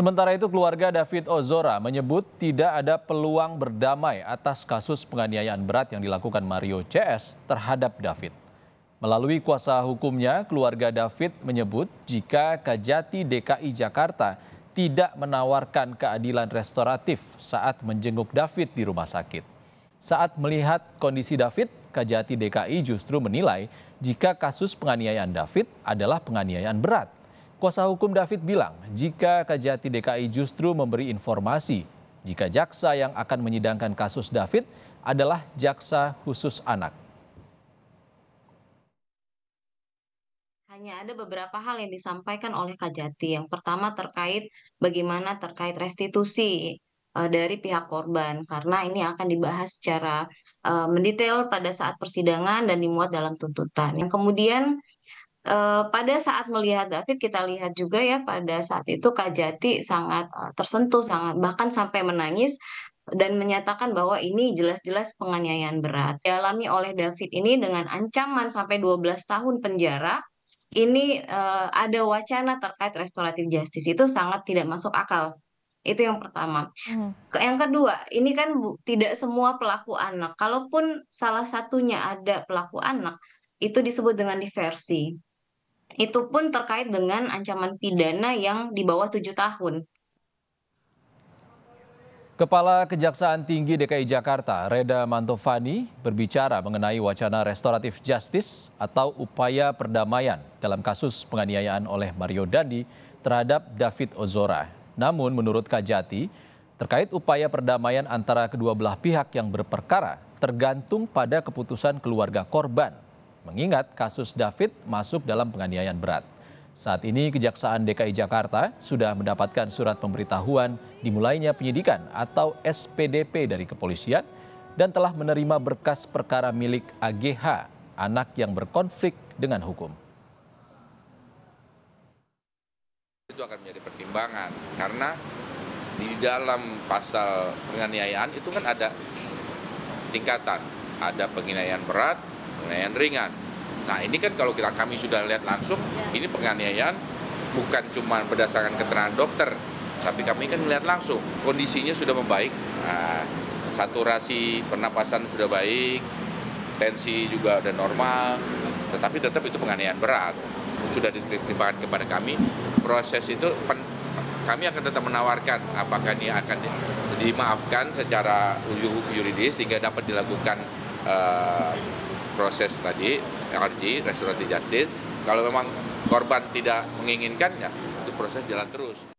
Sementara itu keluarga David Ozora menyebut tidak ada peluang berdamai atas kasus penganiayaan berat yang dilakukan Mario CS terhadap David. Melalui kuasa hukumnya, keluarga David menyebut jika Kajati DKI Jakarta tidak menawarkan keadilan restoratif saat menjenguk David di rumah sakit. Saat melihat kondisi David, Kajati DKI justru menilai jika kasus penganiayaan David adalah penganiayaan berat. Kuasa hukum David bilang, jika Kajati DKI justru memberi informasi jika jaksa yang akan menyidangkan kasus David adalah jaksa khusus anak. Hanya ada beberapa hal yang disampaikan oleh Kajati. Yang pertama terkait bagaimana terkait restitusi eh, dari pihak korban karena ini akan dibahas secara uh, mendetail pada saat persidangan dan dimuat dalam tuntutan. Yang kemudian Eh, pada saat melihat David kita lihat juga ya pada saat itu Kajati sangat eh, tersentuh sangat bahkan sampai menangis dan menyatakan bahwa ini jelas-jelas penganiayaan berat dialami oleh David ini dengan ancaman sampai 12 tahun penjara ini uh, ada wacana terkait restoratif justice itu sangat tidak masuk akal itu yang pertama. Hmm. Yang kedua, ini kan bu, tidak semua pelaku anak. Kalaupun salah satunya ada pelaku anak, itu disebut dengan diversi itu pun terkait dengan ancaman pidana yang di bawah tujuh tahun. Kepala Kejaksaan Tinggi DKI Jakarta, Reda Mantovani, berbicara mengenai wacana restoratif justice atau upaya perdamaian dalam kasus penganiayaan oleh Mario Dandi terhadap David Ozora. Namun menurut Kajati, terkait upaya perdamaian antara kedua belah pihak yang berperkara tergantung pada keputusan keluarga korban mengingat kasus David masuk dalam penganiayaan berat. Saat ini Kejaksaan DKI Jakarta sudah mendapatkan surat pemberitahuan dimulainya penyidikan atau SPDP dari kepolisian dan telah menerima berkas perkara milik AGH, anak yang berkonflik dengan hukum. Itu akan menjadi pertimbangan karena di dalam pasal penganiayaan itu kan ada tingkatan, ada penganiayaan berat, penganiayaan ringan. Nah ini kan kalau kita kami sudah lihat langsung, ya. ini penganiayaan bukan cuma berdasarkan keterangan dokter, tapi kami kan melihat langsung kondisinya sudah membaik, nah, saturasi pernapasan sudah baik, tensi juga sudah normal, tetapi tetap itu penganiayaan berat sudah ditimpakan kepada kami proses itu pen, kami akan tetap menawarkan apakah ini akan dimaafkan secara yuridis sehingga dapat dilakukan uh, proses tadi RG restoratif justice kalau memang korban tidak menginginkannya itu proses jalan terus